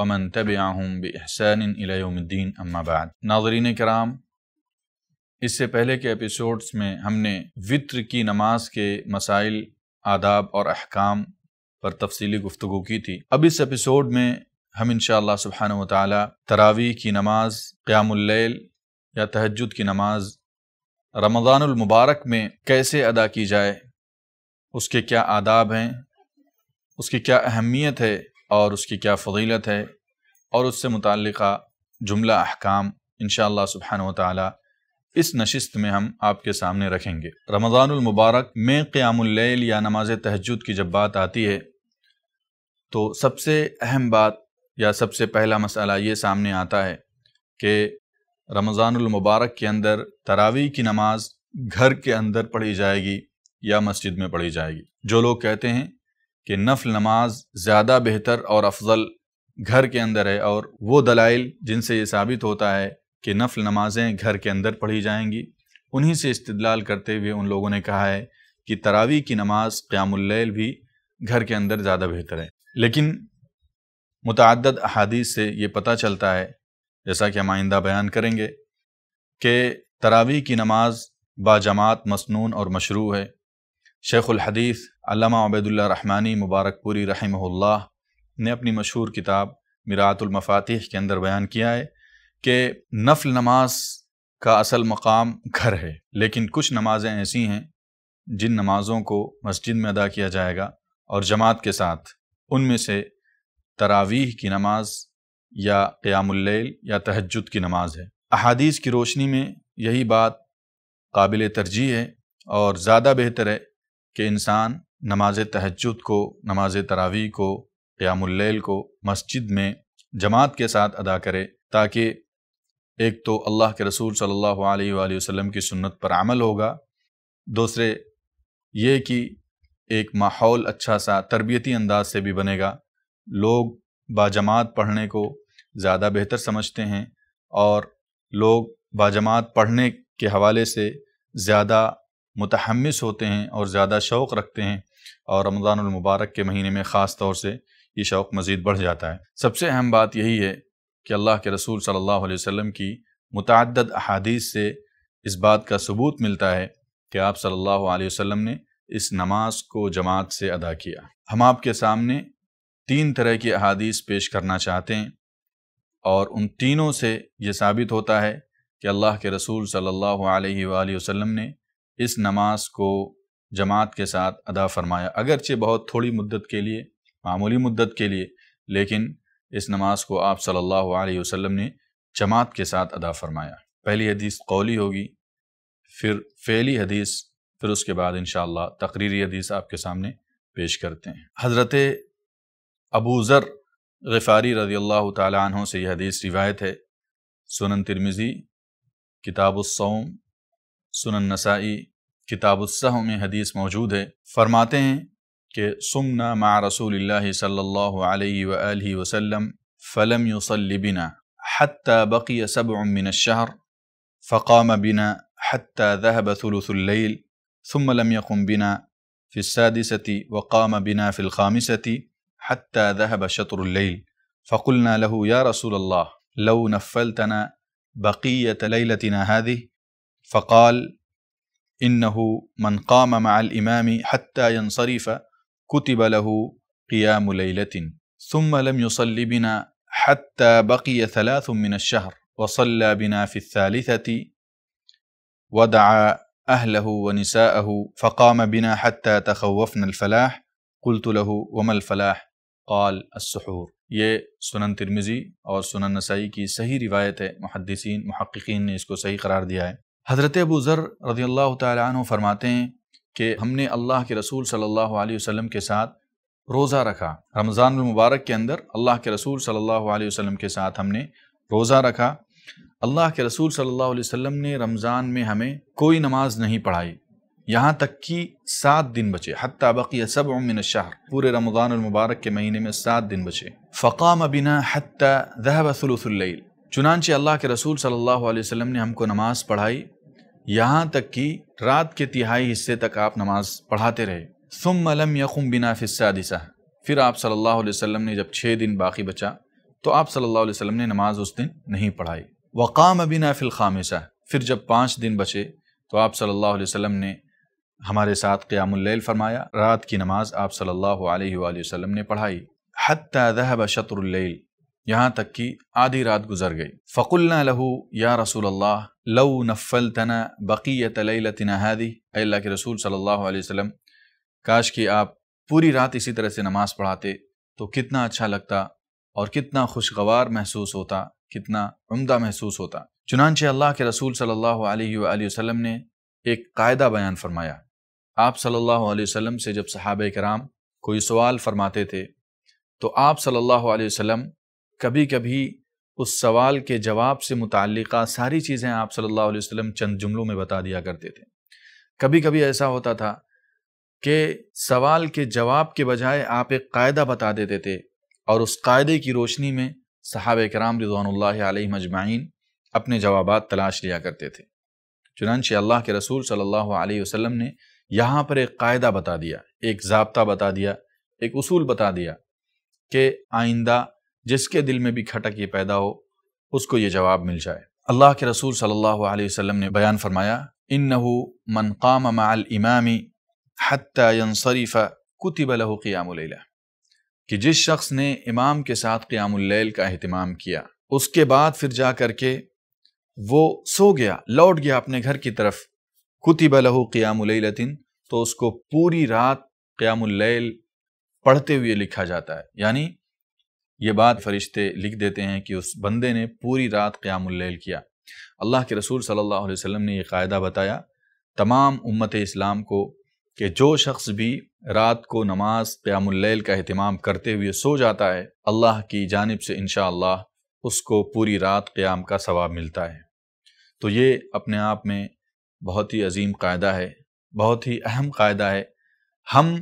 ومن امن بإحسان الى یوم الدین اما بعد ناظرین کرام اس سے پہلے کے اپیسوڈز میں ہم نے وطر کی نماز کے مسائل آداب اور احکام پر تفصیلی گفتگو کی تھی اب اس ایپیسوڈ میں ہم انشاءاللہ سبحانہ وتعالی تراوی و تراویح کی نماز قیام اللیل یا تہجد کی نماز رمضان المبارک میں کیسے ادا کی جائے اس کے کیا آداب ہیں اس کی کیا اہمیت ہے اور اس کی کیا فضیلت ہے اور اس سے متعلقہ جملہ احکام انشاءاللہ سبحانہ وتعالی و اس نشست میں ہم آپ کے سامنے رکھیں گے رمضان المبارک میں قیام اللیل یا نماز تہجد کی جب بات آتی ہے تو سب سے اہم بات یا سب سے پہلا مسئلہ یہ سامنے آتا ہے کہ رمضان المبارک کے اندر تراوی کی نماز گھر کے اندر پڑھی جائے گی یا مسجد میں پڑھی جائے گی جو لوگ کہتے ہیں کہ نفل نماز زیادہ بہتر اور افضل گھر کے اندر ہے اور وہ دلائل جن سے یہ ثابت ہوتا ہے کہ نفل نمازیں گھر کے اندر پڑھی جائیں گی انہی سے استدلال کرتے ہوئے ان لوگوں نے کہا ہے کہ تراوی کی نماز قیام اللیل بھی گھر کے اندر زیادہ بہتر ہے لیکن متعدد احادیث سے یہ پتہ چلتا ہے جیسا کہ ہم آئندہ بیان کریں گے کہ تراوی کی نماز با جماعت مسنون اور مشروع ہے شیخ الحدیث علامہ عبید اللہ رحمانی مبارک پوری رحمہ اللہ نے اپنی مشہور کتاب میرات المفاتح کے اندر بیان کیا ہے کہ نفل نماز کا اصل مقام گھر ہے لیکن کچھ نمازیں ایسی ہیں جن نمازوں کو مسجد میں ادا کیا جائے گا اور جماعت کے ساتھ ان میں سے تراویح کی نماز یا قیام اللیل یا تہجد کی نماز ہے احادیث کی روشنی میں یہی بات قابل ترجیح ہے اور زیادہ بہتر ہے کہ انسان نماز تہجد کو نماز تراویح کو قیام اللیل کو مسجد میں جماعت کے ساتھ ادا کرے تاکہ ایک تو اللہ کے رسول صلی اللہ علیہ وآلہ وسلم کی سنت پر عمل ہوگا دوسرے یہ کہ ایک ماحول اچھا سا تربیتی انداز سے بھی بنے گا لوگ باجماعت پڑھنے کو زیادہ بہتر سمجھتے ہیں اور لوگ باجماعت پڑھنے کے حوالے سے زیادہ متحمس ہوتے ہیں اور زیادہ شوق رکھتے ہیں اور رمضان المبارک کے مہینے میں خاص طور سے یہ شوق مزید بڑھ جاتا ہے سب سے اہم بات یہی ہے کہ اللہ کے رسول صلی اللہ علیہ وسلم کی متعدد احادیث سے اس بات کا ثبوت ملتا ہے کہ آپ صلی اللہ علیہ وسلم نے اس نماز کو جماعت سے ادا کیا ہم آپ کے سامنے تین طرح کی احادیث پیش کرنا چاہتے ہیں اور ان تینوں سے یہ ثابت ہوتا ہے کہ اللہ کے رسول صلی اللہ علیہ وآلہ وسلم نے اس نماز کو جماعت کے ساتھ ادا فرمایا اگرچہ بہت تھوڑی مدت کے لیے معمولی مدت کے لیے لیکن اس نماز کو آپ صلی اللہ علیہ وسلم نے جماعت کے ساتھ ادا فرمایا پہلی حدیث قولی ہوگی پھر فعلی حدیث پھر اس کے بعد انشاءاللہ تقریری حدیث آپ کے سامنے پیش کرتے ہیں حضرت ابو ذر غفاری رضی اللہ تعالیٰ عنہ سے یہ حدیث روایت ہے سنن ترمزی کتاب الصوم سنن نسائی كتاب السہم میں حدیث موجود ہے فرماتے ہیں کہ سمنا مع رسول الله صلى الله عليه وآله وسلم فلم يصل بنا حتى بقي سبع من الشهر فقام بنا حتى ذهب ثلث الليل ثم لم يقم بنا في السادسة وقام بنا في الخامسة حتى ذهب شطر الليل فقلنا له يا رسول الله لو نفلتنا بقية ليلتنا هذه فقال إنه من قام مع الإمام حتى ينصرف كتب له قيام ليلة ثم لم يصل بنا حتى بقي ثلاث من الشهر وصلى بنا في الثالثة ودعا أهله ونساءه فقام بنا حتى تخوفنا الفلاح قلت له وما الفلاح قال السحور یہ سنن ترمزی اور سنن نسائی کی صحیح روایت ہے محدثین محققین نے اس کو صحیح قرار دیا ہے حضرت ابو ذر رضی اللہ تعالیٰ عنہ فرماتے ہیں کہ ہم نے اللہ کے رسول صلی اللہ علیہ وسلم کے ساتھ روزہ رکھا رمضان المبارک کے اندر اللہ کے رسول صلی اللہ علیہ وسلم کے ساتھ ہم نے روزہ رکھا اللہ کے رسول صلی اللہ علیہ وسلم نے رمضان میں ہمیں کوئی نماز نہیں پڑھائی یہاں تک کہ سات دن بچے حتی بقیہ سب من الشہر پورے رمضان المبارک کے مہینے میں سات دن بچے فقام بنا حتی ذہب اللیل چنانچہ اللہ کے رسول صلی اللہ علیہ وسلم نے ہم کو نماز پڑھائی یہاں تک کہ رات کے تہائی حصے تک آپ نماز پڑھاتے رہے ثم لم یقم بنا سا پھر آپ صلی اللہ علیہ وسلم نے جب چھ دن باقی بچا تو آپ صلی اللہ علیہ وسلم نے نماز اس دن نہیں پڑھائی وقام بنا فلخامسہ پھر جب پانچ دن بچے تو آپ صلی اللہ علیہ وسلم نے ہمارے ساتھ قیام اللیل فرمایا رات کی نماز آپ صلی اللہ علیہ وآلہ وسلم نے پڑھائی حتی شطر اللیل یہاں تک کہ آدھی رات گزر گئی فقلنا لہو یا رسول اللہ لو نفلتنا بقیت لیلتنا ہادی اے اللہ کے رسول صلی اللہ علیہ وسلم کاش کہ آپ پوری رات اسی طرح سے نماز پڑھاتے تو کتنا اچھا لگتا اور کتنا خوشگوار محسوس ہوتا کتنا عمدہ محسوس ہوتا چنانچہ اللہ کے رسول صلی اللہ علیہ وآلہ وسلم نے ایک قاعدہ بیان فرمایا آپ صلی اللہ علیہ وسلم سے جب صحابہ کرام کوئی سوال فرماتے تھے تو آپ صلی اللہ علیہ وسلم کبھی کبھی اس سوال کے جواب سے متعلقہ ساری چیزیں آپ صلی اللہ علیہ وسلم چند جملوں میں بتا دیا کرتے تھے کبھی کبھی ایسا ہوتا تھا کہ سوال کے جواب کے بجائے آپ ایک قاعدہ بتا دیتے تھے اور اس قاعدے کی روشنی میں صحابہ کرام رضوان اللہ علیہ مجمعین اپنے جوابات تلاش لیا کرتے تھے چنانچہ اللہ کے رسول صلی اللہ علیہ وسلم نے یہاں پر ایک قاعدہ بتا دیا ایک ضابطہ بتا دیا ایک اصول بتا دیا کہ آئندہ جس کے دل میں بھی کھٹک یہ پیدا ہو اس کو یہ جواب مل جائے اللہ کے رسول صلی اللہ علیہ وسلم نے بیان فرمایا من قام مع الامام قیام کہ جس شخص نے امام کے ساتھ قیام اللیل کا اہتمام کیا اس کے بعد پھر جا کر کے وہ سو گیا لوٹ گیا اپنے گھر کی طرف کتب لہو قیام الطین تو اس کو پوری رات قیام اللیل پڑھتے ہوئے لکھا جاتا ہے یعنی یہ بات فرشتے لکھ دیتے ہیں کہ اس بندے نے پوری رات قیام اللیل کیا اللہ کے رسول صلی اللہ علیہ وسلم نے یہ قاعدہ بتایا تمام امت اسلام کو کہ جو شخص بھی رات کو نماز قیام اللیل کا اہتمام کرتے ہوئے سو جاتا ہے اللہ کی جانب سے انشاءاللہ اللہ اس کو پوری رات قیام کا ثواب ملتا ہے تو یہ اپنے آپ میں بہت ہی عظیم قاعدہ ہے بہت ہی اہم قاعدہ ہے ہم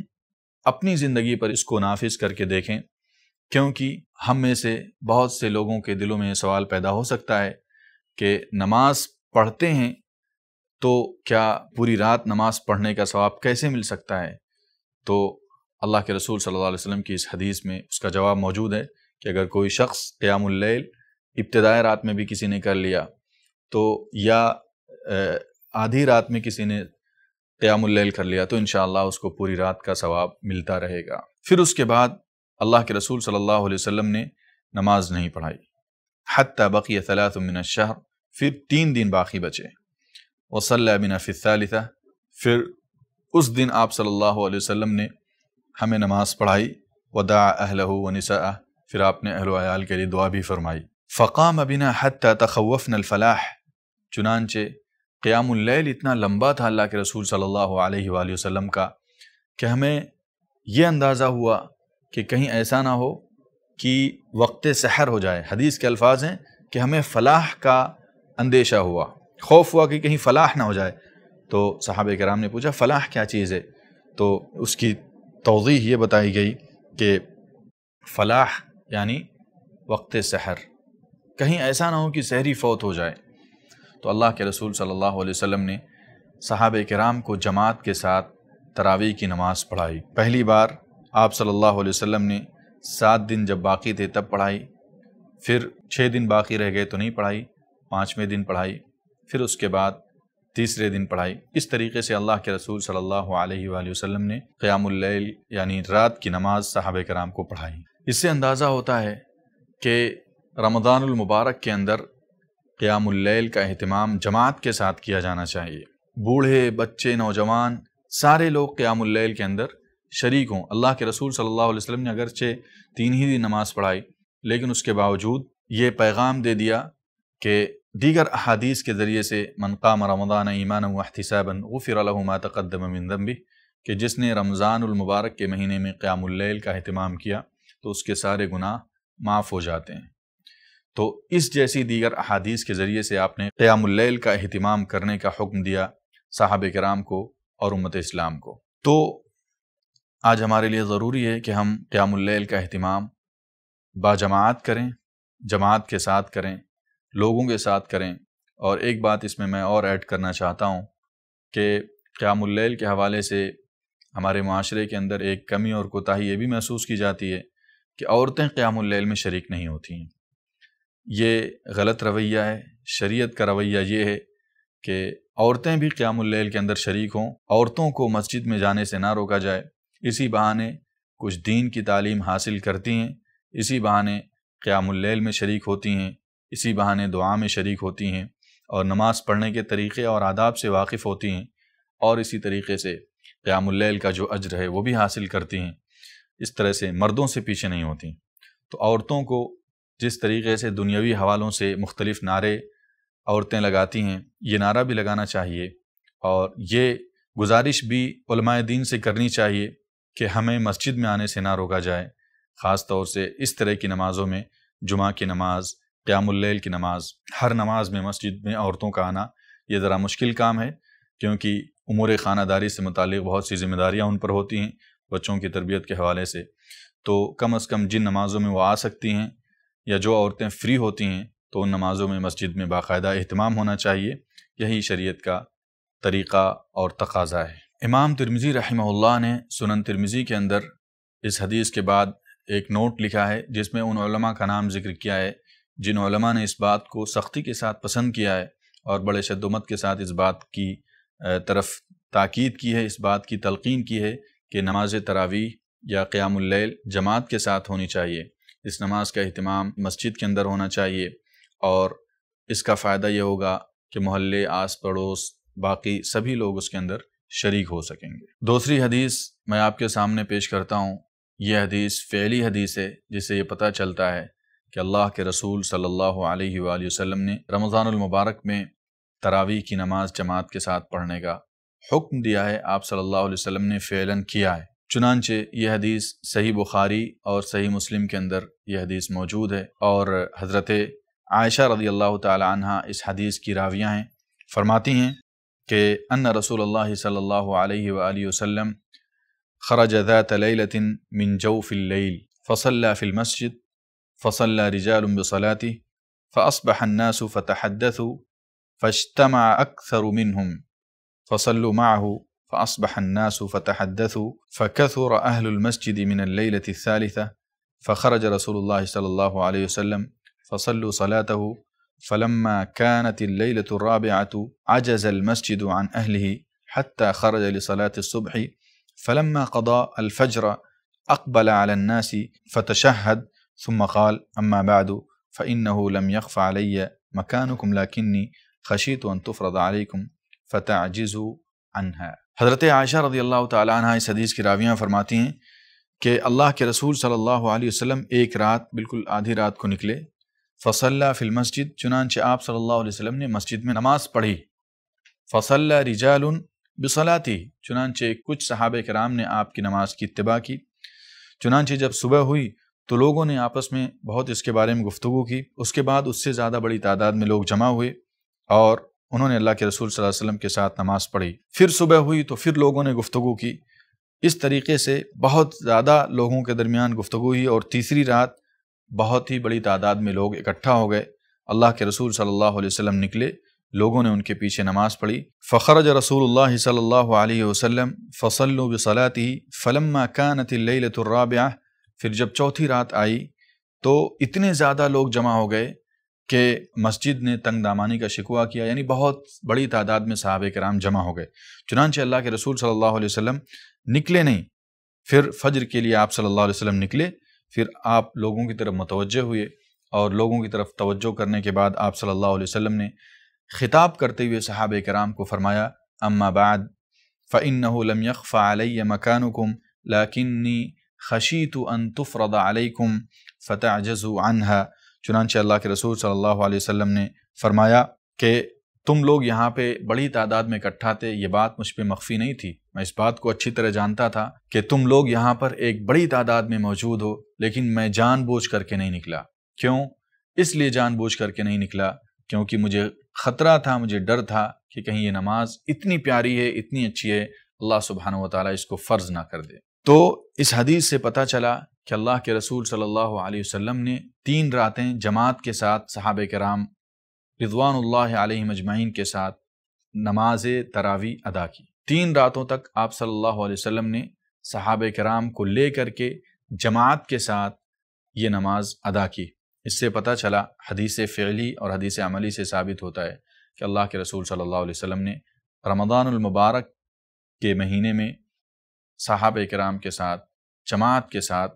اپنی زندگی پر اس کو نافذ کر کے دیکھیں کیونکہ ہم میں سے بہت سے لوگوں کے دلوں میں یہ سوال پیدا ہو سکتا ہے کہ نماز پڑھتے ہیں تو کیا پوری رات نماز پڑھنے کا ثواب کیسے مل سکتا ہے تو اللہ کے رسول صلی اللہ علیہ وسلم کی اس حدیث میں اس کا جواب موجود ہے کہ اگر کوئی شخص قیام اللیل ابتدائے رات میں بھی کسی نے کر لیا تو یا آدھی رات میں کسی نے قیام اللیل کر لیا تو انشاءاللہ اس کو پوری رات کا ثواب ملتا رہے گا پھر اس کے بعد اللہ کے رسول صلی اللہ علیہ وسلم نے نماز نہیں پڑھائی حتی بقی ثلاث من الشہر پھر تین دن باقی بچے وصلی بنا فی الثالثہ پھر اس دن آپ صلی اللہ علیہ وسلم نے ہمیں نماز پڑھائی اہلہ ونساءہ پھر آپ نے اہل و عیال کے لیے دعا بھی فرمائی فقام بنا حتی تخوفن الفلاح چنانچہ قیام اللیل اتنا لمبا تھا اللہ کے رسول صلی اللہ علیہ وآلہ وسلم کا کہ ہمیں یہ اندازہ ہوا کہ کہیں ایسا نہ ہو کہ وقت سحر ہو جائے حدیث کے الفاظ ہیں کہ ہمیں فلاح کا اندیشہ ہوا خوف ہوا کہ کہیں فلاح نہ ہو جائے تو صحابہ کرام نے پوچھا فلاح کیا چیز ہے تو اس کی توضیح یہ بتائی گئی کہ فلاح یعنی وقت سحر کہیں ایسا نہ ہو کہ سحری فوت ہو جائے تو اللہ کے رسول صلی اللہ علیہ وسلم نے صحابہ کرام کو جماعت کے ساتھ تراویح کی نماز پڑھائی پہلی بار آپ صلی اللہ علیہ وسلم نے سات دن جب باقی تھے تب پڑھائی پھر چھ دن باقی رہ گئے تو نہیں پڑھائی پانچویں دن پڑھائی پھر اس کے بعد تیسرے دن پڑھائی اس طریقے سے اللہ کے رسول صلی اللہ علیہ وآلہ وسلم نے قیام اللیل یعنی رات کی نماز صحابہ کرام کو پڑھائی اس سے اندازہ ہوتا ہے کہ رمضان المبارک کے اندر قیام اللیل کا اہتمام جماعت کے ساتھ کیا جانا چاہیے بوڑھے بچے نوجوان سارے لوگ قیام اللیل کے اندر شریک ہوں اللہ کے رسول صلی اللہ علیہ وسلم نے اگرچہ تین ہی دن نماز پڑھائی لیکن اس کے باوجود یہ پیغام دے دیا کہ دیگر احادیث کے ذریعے سے من و احتسابا ایمان له ما تقدم من ذنبه کہ جس نے رمضان المبارک کے مہینے میں قیام اللیل کا اہتمام کیا تو اس کے سارے گناہ معاف ہو جاتے ہیں تو اس جیسی دیگر احادیث کے ذریعے سے آپ نے قیام اللیل کا اہتمام کرنے کا حکم دیا صحابہ کرام کو اور امت اسلام کو تو آج ہمارے لیے ضروری ہے کہ ہم قیام اللیل کا اہتمام جماعت کریں جماعت کے ساتھ کریں لوگوں کے ساتھ کریں اور ایک بات اس میں میں اور ایڈ کرنا چاہتا ہوں کہ قیام اللیل کے حوالے سے ہمارے معاشرے کے اندر ایک کمی اور کوتاہی یہ بھی محسوس کی جاتی ہے کہ عورتیں قیام اللیل میں شریک نہیں ہوتی ہیں یہ غلط رویہ ہے شریعت کا رویہ یہ ہے کہ عورتیں بھی قیام اللیل کے اندر شریک ہوں عورتوں کو مسجد میں جانے سے نہ روکا جائے اسی بہانے کچھ دین کی تعلیم حاصل کرتی ہیں اسی بہانے قیام اللیل میں شریک ہوتی ہیں اسی بہانے دعا میں شریک ہوتی ہیں اور نماز پڑھنے کے طریقے اور آداب سے واقف ہوتی ہیں اور اسی طریقے سے قیام اللیل کا جو عجر ہے وہ بھی حاصل کرتی ہیں اس طرح سے مردوں سے پیچھے نہیں ہیں تو عورتوں کو جس طریقے سے دنیاوی حوالوں سے مختلف نعرے عورتیں لگاتی ہیں یہ نعرہ بھی لگانا چاہیے اور یہ گزارش بھی علماء دین سے کرنی چاہیے کہ ہمیں مسجد میں آنے سے نہ روکا جائے خاص طور سے اس طرح کی نمازوں میں جمعہ کی نماز قیام اللیل کی نماز ہر نماز میں مسجد میں عورتوں کا آنا یہ ذرا مشکل کام ہے کیونکہ امور خانہ داری سے متعلق بہت سی ذمہ داریاں ان پر ہوتی ہیں بچوں کی تربیت کے حوالے سے تو کم از کم جن نمازوں میں وہ آ سکتی ہیں یا جو عورتیں فری ہوتی ہیں تو ان نمازوں میں مسجد میں باقاعدہ اہتمام ہونا چاہیے یہی شریعت کا طریقہ اور تقاضہ ہے امام ترمزی رحمہ اللہ نے سنن ترمزی کے اندر اس حدیث کے بعد ایک نوٹ لکھا ہے جس میں ان علماء کا نام ذکر کیا ہے جن علماء نے اس بات کو سختی کے ساتھ پسند کیا ہے اور بڑے مت کے ساتھ اس بات کی طرف تاکید کی ہے اس بات کی تلقین کی ہے کہ نماز تراویح یا قیام اللیل جماعت کے ساتھ ہونی چاہیے اس نماز کا اہتمام مسجد کے اندر ہونا چاہیے اور اس کا فائدہ یہ ہوگا کہ محلے آس پڑوس باقی سبھی لوگ اس کے اندر شریک ہو سکیں گے دوسری حدیث میں آپ کے سامنے پیش کرتا ہوں یہ حدیث فعلی حدیث ہے جسے یہ پتہ چلتا ہے کہ اللہ کے رسول صلی اللہ علیہ وآلہ وسلم نے رمضان المبارک میں تراویح کی نماز جماعت کے ساتھ پڑھنے کا حکم دیا ہے آپ صلی اللہ علیہ وسلم نے فعلاً کیا ہے چنانچہ یہ حدیث صحیح بخاری اور صحیح مسلم کے اندر یہ حدیث موجود ہے اور حضرت عائشہ رضی اللہ تعالی عنہ اس حدیث کی راویہ ہیں فرماتی ہیں کہ ان رسول اللہ صلی اللہ علیہ وآلہ وسلم خرج ذات لیلت من جوف اللیل فصلى في المسجد فصلى رجال بصلاته فأصبح الناس فتحدثوا فاجتمع أكثر منهم فصلوا معه فأصبح الناس فتحدثوا فكثر أهل المسجد من الليلة الثالثة فخرج رسول الله صلى الله عليه وسلم فصلوا صلاته فلما كانت الليلة الرابعة عجز المسجد عن أهله حتى خرج لصلاة الصبح فلما قضى الفجر أقبل على الناس فتشهد ثم قال أما بعد فإنه لم يخف علي مكانكم لكني خشيت أن تفرض عليكم فتعجزوا عنها حضرت عائشة رضي الله تعالى عنها اس حدیث کی راویان فرماتی ہیں کہ اللہ کے رسول صلی اللہ علیہ وسلم ایک رات بالکل آدھی رات کو نکلے فص فی المسجد چنانچہ آپ صلی اللہ علیہ وسلم نے مسجد میں نماز پڑھی فصلہ رجال بصلاتی چنانچہ کچھ صحابہ کرام نے آپ کی نماز کی اتباع کی چنانچہ جب صبح ہوئی تو لوگوں نے آپس میں بہت اس کے بارے میں گفتگو کی اس کے بعد اس سے زیادہ بڑی تعداد میں لوگ جمع ہوئے اور انہوں نے اللہ کے رسول صلی اللہ علیہ وسلم کے ساتھ نماز پڑھی پھر صبح ہوئی تو پھر لوگوں نے گفتگو کی اس طریقے سے بہت زیادہ لوگوں کے درمیان گفتگو ہوئی اور تیسری رات بہت ہی بڑی تعداد میں لوگ اکٹھا ہو گئے اللہ کے رسول صلی اللہ علیہ وسلم نکلے لوگوں نے ان کے پیچھے نماز پڑھی فخرج رسول اللہ صلی اللہ علیہ وسلم فصل السلاتی فلمرابیاہ پھر جب چوتھی رات آئی تو اتنے زیادہ لوگ جمع ہو گئے کہ مسجد نے تنگ دامانی کا شکوہ کیا یعنی بہت بڑی تعداد میں صحابہ کرام جمع ہو گئے چنانچہ اللہ کے رسول صلی اللہ علیہ وسلم نکلے نہیں پھر فجر کے لیے آپ صلی اللہ علیہ وسلم نکلے پھر آپ لوگوں کی طرف متوجہ ہوئے اور لوگوں کی طرف توجہ کرنے کے بعد آپ صلی اللہ علیہ وسلم نے خطاب کرتے ہوئے صحابہ کرام کو فرمایا اما بعد فَإِنَّهُ لَمْ يَخْفَ عَلَيَّ مَكَانُكُمْ کم خَشِيتُ أَن تُفْرَضَ عَلَيْكُمْ فَتَعْجَزُوا عَنْهَا چنانچہ اللہ کے رسول صلی اللہ علیہ وسلم نے فرمایا کہ تم لوگ یہاں پہ بڑی تعداد میں اکٹھا تھے یہ بات مجھ پہ مخفی نہیں تھی میں اس بات کو اچھی طرح جانتا تھا کہ تم لوگ یہاں پر ایک بڑی تعداد میں موجود ہو لیکن میں جان بوجھ کر کے نہیں نکلا کیوں اس لیے جان بوجھ کر کے نہیں نکلا کیونکہ مجھے خطرہ تھا مجھے ڈر تھا کہ کہیں یہ نماز اتنی پیاری ہے اتنی اچھی ہے اللہ سبحانہ و تعالیٰ اس کو فرض نہ کر دے تو اس حدیث سے پتہ چلا کہ اللہ کے رسول صلی اللہ علیہ وسلم نے تین راتیں جماعت کے ساتھ صحابہ کرام رضوان اللہ علیہ مجمعین کے ساتھ نماز تراوی ادا کی تین راتوں تک آپ صلی اللہ علیہ وسلم نے صحابہ کرام کو لے کر کے جماعت کے ساتھ یہ نماز ادا کی اس سے پتہ چلا حدیث فعلی اور حدیث عملی سے ثابت ہوتا ہے کہ اللہ کے رسول صلی اللہ علیہ وسلم نے رمضان المبارک کے مہینے میں صحابہ کرام کے ساتھ جماعت کے ساتھ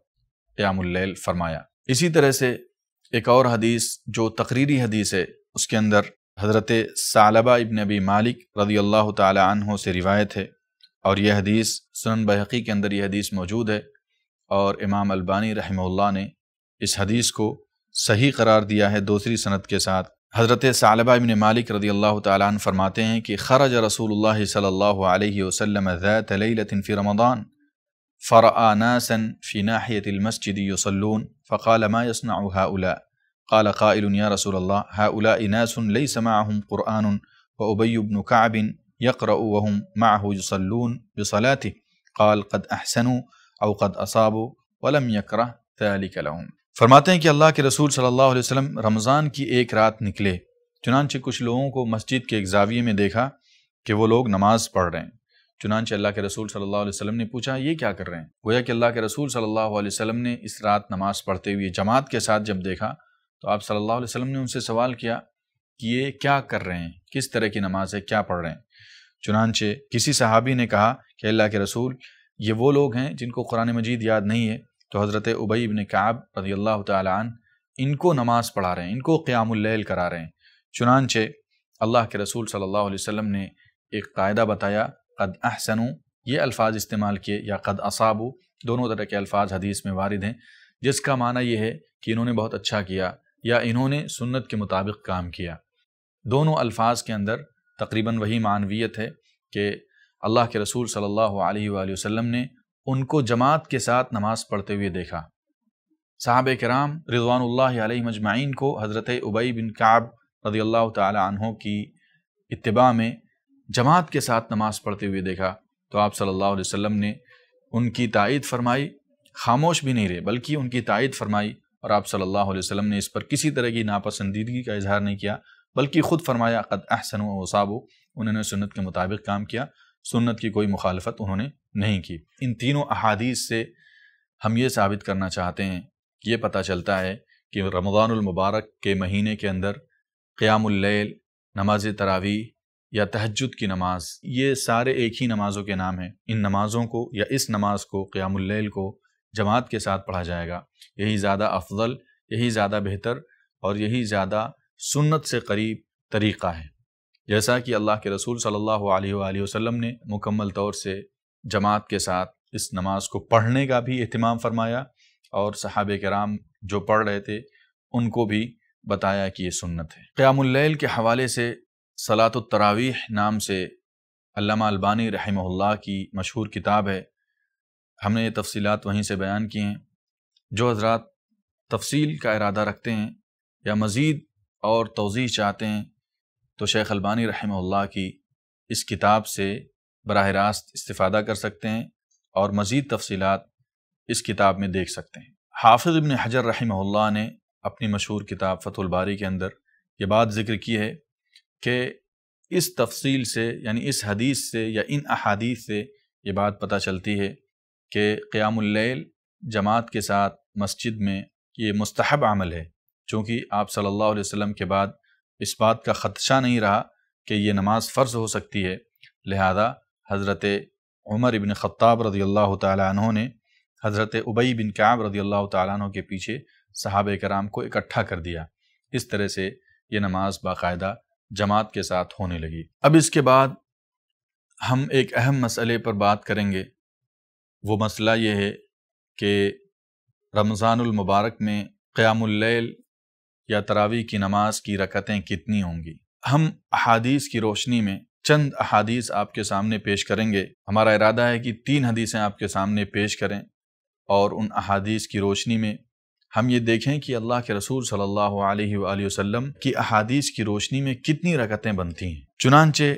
قیام اللیل فرمایا اسی طرح سے ایک اور حدیث جو تقریری حدیث ہے اس کے اندر حضرت ابن ابی مالک رضی اللہ تعالی عنہ سے روایت ہے اور یہ حدیث سنن بحقی کے اندر یہ حدیث موجود ہے اور امام البانی رحمہ اللہ نے اس حدیث کو صحیح قرار دیا ہے دوسری سنت کے ساتھ حضرت سالبہ ابن مالک رضی اللہ تعالیٰ عنہ فرماتے ہیں کہ خرج رسول اللہ صلی اللہ علیہ وسلم ذات لیلت فی فی رمضان فرآ ناسا ناحیت المسجد فقال ما يصنع هؤلاء قال قائل يا رسول الله هؤلاء ناس ليس معهم قرآن وأبي بن كعب يقرأ وهم معه يصلون بصلاته قال قد أحسنوا أو قد أصابوا ولم يكره ذلك لهم فرماتے ہیں کہ اللہ کے رسول صلی اللہ علیہ وسلم رمضان کی ایک رات نکلے چنانچہ کچھ لوگوں کو مسجد کے ایک زاویے میں دیکھا کہ وہ لوگ نماز پڑھ رہے ہیں چنانچہ اللہ کے رسول صلی اللہ علیہ وسلم نے پوچھا یہ کیا کر رہے ہیں گویا کہ اللہ کے رسول صلی اللہ علیہ وسلم نے اس رات نماز پڑھتے ہوئے جماعت کے ساتھ جب دیکھا تو آپ صلی اللہ علیہ وسلم نے ان سے سوال کیا کہ یہ کیا کر رہے ہیں کس طرح کی نماز ہے کیا پڑھ رہے ہیں چنانچہ کسی صحابی نے کہا کہ اللہ کے رسول یہ وہ لوگ ہیں جن کو قرآن مجید یاد نہیں ہے تو حضرت ابئی ابن کعب رضی اللہ تعالیٰ عن کو نماز پڑھا رہے ہیں ان کو قیام اللیل کرا رہے ہیں چنانچہ اللہ کے رسول صلی اللہ علیہ وسلم نے ایک قاعدہ بتایا قد احسنو یہ الفاظ استعمال کیے یا قد اصابو دونوں طرح کے الفاظ حدیث میں وارد ہیں جس کا معنی یہ ہے کہ انہوں نے بہت اچھا کیا یا انہوں نے سنت کے مطابق کام کیا دونوں الفاظ کے اندر تقریباً وہی معنویت ہے کہ اللہ کے رسول صلی اللہ علیہ وآلہ وسلم نے ان کو جماعت کے ساتھ نماز پڑھتے ہوئے دیکھا صحابہ کرام رضوان اللہ علیہ مجمعین کو حضرت ابئی بن کعب رضی اللہ تعالی عنہ کی اتباع میں جماعت کے ساتھ نماز پڑھتے ہوئے دیکھا تو آپ صلی اللہ علیہ وسلم نے ان کی تائید فرمائی خاموش بھی نہیں رہے بلکہ ان کی تائید فرمائی اور آپ صلی اللہ علیہ وسلم نے اس پر کسی طرح کی ناپسندیدگی کا اظہار نہیں کیا بلکہ خود فرمایا قد احسن و صابو انہوں نے سنت کے مطابق کام کیا سنت کی کوئی مخالفت انہوں نے نہیں کی ان تینوں احادیث سے ہم یہ ثابت کرنا چاہتے ہیں یہ پتہ چلتا ہے کہ رمضان المبارک کے مہینے کے اندر قیام اللیل نماز تراویح یا تہجد کی نماز یہ سارے ایک ہی نمازوں کے نام ہیں ان نمازوں کو یا اس نماز کو قیام اللیل کو جماعت کے ساتھ پڑھا جائے گا یہی زیادہ افضل یہی زیادہ بہتر اور یہی زیادہ سنت سے قریب طریقہ ہے جیسا کہ اللہ کے رسول صلی اللہ علیہ وآلہ وسلم نے مکمل طور سے جماعت کے ساتھ اس نماز کو پڑھنے کا بھی اہتمام فرمایا اور صحابہ کرام جو پڑھ رہے تھے ان کو بھی بتایا کہ یہ سنت ہے قیام اللیل کے حوالے سے صلاۃ التراویح نام سے علامہ البانی رحمہ اللہ کی مشہور کتاب ہے ہم نے یہ تفصیلات وہیں سے بیان کی ہیں جو حضرات تفصیل کا ارادہ رکھتے ہیں یا مزید اور توضیح چاہتے ہیں تو شیخ البانی رحمہ اللہ کی اس کتاب سے براہ راست استفادہ کر سکتے ہیں اور مزید تفصیلات اس کتاب میں دیکھ سکتے ہیں حافظ ابن حجر رحمہ اللہ نے اپنی مشہور کتاب فتح الباری کے اندر یہ بات ذکر کی ہے کہ اس تفصیل سے یعنی اس حدیث سے یا ان احادیث سے یہ بات پتہ چلتی ہے کہ قیام اللیل جماعت کے ساتھ مسجد میں یہ مستحب عمل ہے چونکہ آپ صلی اللہ علیہ وسلم کے بعد اس بات کا خدشہ نہیں رہا کہ یہ نماز فرض ہو سکتی ہے لہذا حضرت عمر بن خطاب رضی اللہ تعالیٰ عنہ نے حضرت ابئی بن کعب رضی اللہ تعالیٰ عنہ کے پیچھے صحابہ کرام کو اکٹھا کر دیا اس طرح سے یہ نماز باقاعدہ جماعت کے ساتھ ہونے لگی اب اس کے بعد ہم ایک اہم مسئلے پر بات کریں گے وہ مسئلہ یہ ہے کہ رمضان المبارک میں قیام اللیل یا تراوی کی نماز کی رکعتیں کتنی ہوں گی ہم احادیث کی روشنی میں چند احادیث آپ کے سامنے پیش کریں گے ہمارا ارادہ ہے کہ تین حدیثیں آپ کے سامنے پیش کریں اور ان احادیث کی روشنی میں ہم یہ دیکھیں کہ اللہ کے رسول صلی اللہ علیہ وآلہ وسلم کی احادیث کی روشنی میں کتنی رکعتیں بنتی ہیں چنانچہ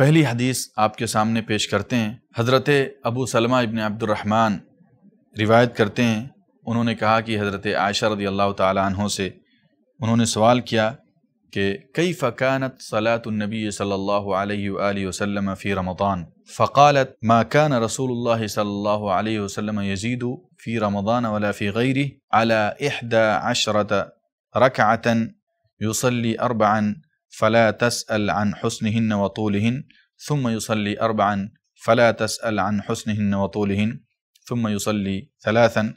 پہلی حدیث آپ کے سامنے پیش کرتے ہیں حضرت ابو سلمہ ابن عبد الرحمن روایت کرتے ہیں انہوں نے کہا کہ حضرت عائشہ رضی اللہ تعالیٰ عنہ سے انہوں نے سوال کیا کہ کئی فقانت صلاۃ النبی صلی اللہ علیہ وآلہ وسلم فی رمضان فقالت ما كان رسول اللہ صلی اللہ علیہ وسلم یزید فی رمضان ولا فی غیره على احدى عشرت رکعتا يصلي اربعا فلا تسأل عن حسنهن وطولهن ثم يصلي أربعا فلا تسأل عن حسنهن وطولهن ثم يصلي ثلاثا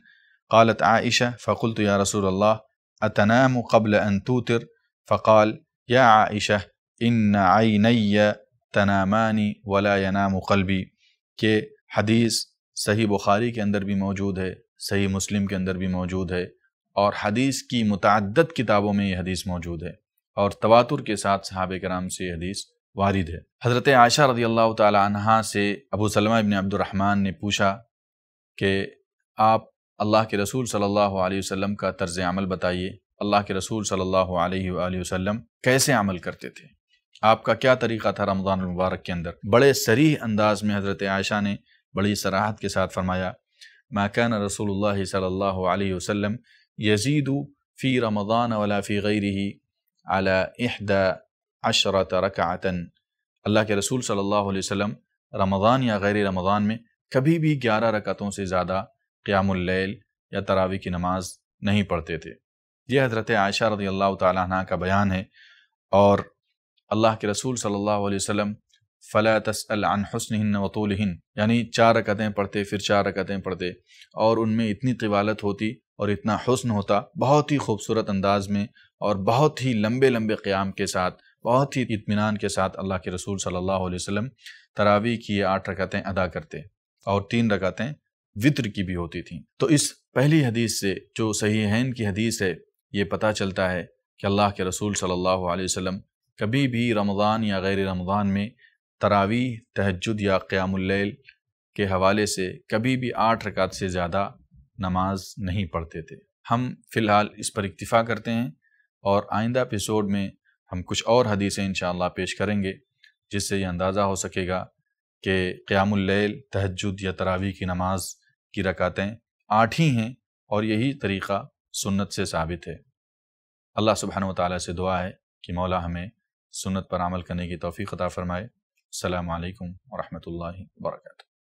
قالت عائشة فقلت يا رسول الله أتنام قبل أن توتر فقال يا عائشة إن عيني تنامان ولا ينام قلبي کہ حديث صحیح بخاری کے اندر بھی موجود ہے صحیح مسلم کے اندر بھی موجود ہے اور حدیث کی متعدد کتابوں میں یہ حدیث موجود ہے اور تواتر کے ساتھ صحابہ کرام سے حدیث وارد ہے حضرت عائشہ رضی اللہ تعالی عنہ سے ابو سلمہ ابن عبد الرحمن نے پوچھا کہ آپ اللہ کے رسول صلی اللہ علیہ وسلم کا طرز عمل بتائیے اللہ کے رسول صلی اللہ علیہ وآلہ وسلم کیسے عمل کرتے تھے آپ کا کیا طریقہ تھا رمضان المبارک کے اندر بڑے سریح انداز میں حضرت عائشہ نے بڑی سراحت کے ساتھ فرمایا ما کان رسول اللہ صلی اللہ علیہ وسلم یزید فی رمضان ولا فی غیر على احدى عشرة ترقاعۃ اللہ کے رسول صلی اللہ علیہ وسلم رمضان یا غیر رمضان میں کبھی بھی گیارہ رکعتوں سے زیادہ قیام اللیل یا تراوی کی نماز نہیں پڑھتے تھے یہ حضرت عائشہ رضی اللہ تعالیٰ عنہ کا بیان ہے اور اللہ کے رسول صلی اللہ علیہ وسلم فلاط النحسن وطول یعنی چار رکعتیں پڑھتے پھر چار رکعتیں پڑھتے اور ان میں اتنی قوالت ہوتی اور اتنا حسن ہوتا بہت ہی خوبصورت انداز میں اور بہت ہی لمبے لمبے قیام کے ساتھ بہت ہی اطمینان کے ساتھ اللہ کے رسول صلی اللہ علیہ وسلم تراوی کی یہ آٹھ رکعتیں ادا کرتے اور تین رکعتیں وطر کی بھی ہوتی تھیں تو اس پہلی حدیث سے جو صحیح ہین کی حدیث ہے یہ پتہ چلتا ہے کہ اللہ کے رسول صلی اللہ علیہ وسلم کبھی بھی رمضان یا غیر رمضان میں تراویح تہجد یا قیام اللیل کے حوالے سے کبھی بھی آٹھ رکعت سے زیادہ نماز نہیں پڑھتے تھے ہم فی الحال اس پر اکتفا کرتے ہیں اور آئندہ اپیسوڈ میں ہم کچھ اور حدیثیں انشاءاللہ پیش کریں گے جس سے یہ اندازہ ہو سکے گا کہ قیام اللیل تہجد یا تراوی کی نماز کی رکعتیں آٹھ ہی ہیں اور یہی طریقہ سنت سے ثابت ہے اللہ سبحانہ و تعالیٰ سے دعا ہے کہ مولا ہمیں سنت پر عمل کرنے کی توفیق عطا فرمائے السلام علیکم ورحمۃ اللہ وبرکاتہ